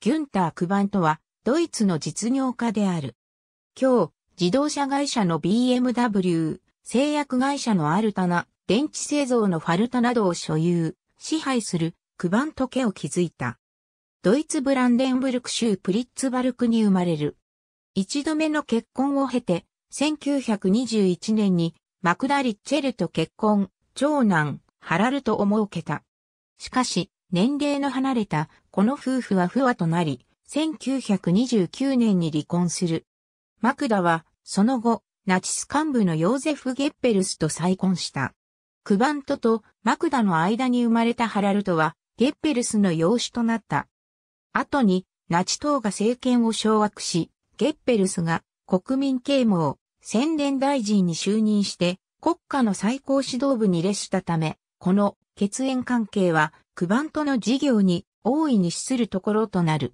ギュンター・クバンとは、ドイツの実業家である。今日、自動車会社の BMW、製薬会社のアルタナ、電池製造のファルタなどを所有、支配する、クバント家を築いた。ドイツブランデンブルク州プリッツバルクに生まれる。一度目の結婚を経て、1921年にマクダ・リッチェルと結婚、長男、ハラルトを設けた。しかし、年齢の離れたこの夫婦は不和となり、1929年に離婚する。マクダは、その後、ナチス幹部のヨーゼフ・ゲッペルスと再婚した。クバントとマクダの間に生まれたハラルトは、ゲッペルスの養子となった。後に、ナチ党が政権を掌握し、ゲッペルスが国民啓蒙、宣伝大臣に就任して、国家の最高指導部に列したため、この血縁関係はクバントの事業に大いに資するところとなる。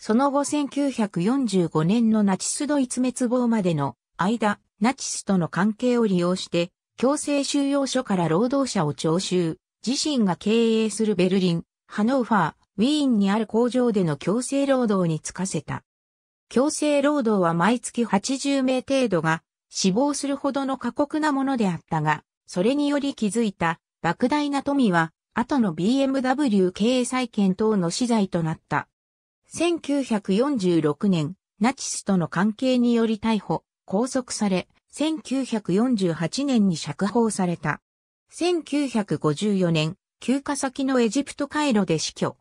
その後1945年のナチスドイツ滅亡までの間、ナチスとの関係を利用して、強制収容所から労働者を徴収、自身が経営するベルリン、ハノーファー、ウィーンにある工場での強制労働に就かせた。強制労働は毎月80名程度が死亡するほどの過酷なものであったが、それにより築いた莫大な富は後の BMW 経営再建等の資材となった。1946年、ナチスとの関係により逮捕、拘束され、1948年に釈放された。1954年、休暇先のエジプト回路で死去。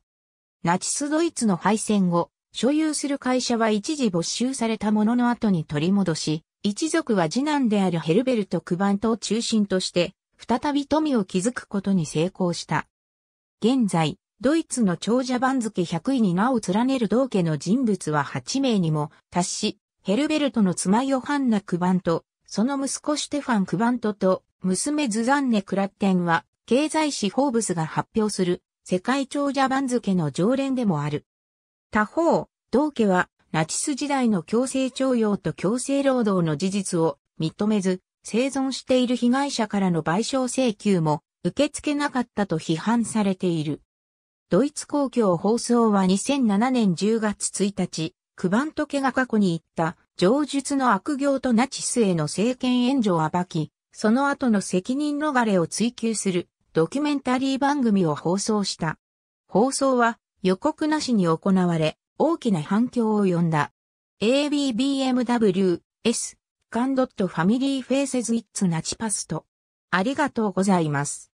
ナチスドイツの敗戦後、所有する会社は一時没収されたものの後に取り戻し、一族は次男であるヘルベルト・クバントを中心として、再び富を築くことに成功した。現在、ドイツの長者番付100位に名を連ねる同家の人物は8名にも達し、ヘルベルトの妻ヨハンナ・クバント、その息子ステファン・クバントと娘ズザンネ・クラッテンは、経済誌フォーブスが発表する世界長者番付の常連でもある。他方、同家はナチス時代の強制徴用と強制労働の事実を認めず、生存している被害者からの賠償請求も受け付けなかったと批判されている。ドイツ公共放送は2007年10月1日、クバントケが過去に言った、上述の悪行とナチスへの政権援助を暴き、その後の責任逃れを追求するドキュメンタリー番組を放送した。放送は予告なしに行われ、大きな反響を呼んだ。ABBMWS カンドットファミリーフェイセズイッツナチパスト。ありがとうございます。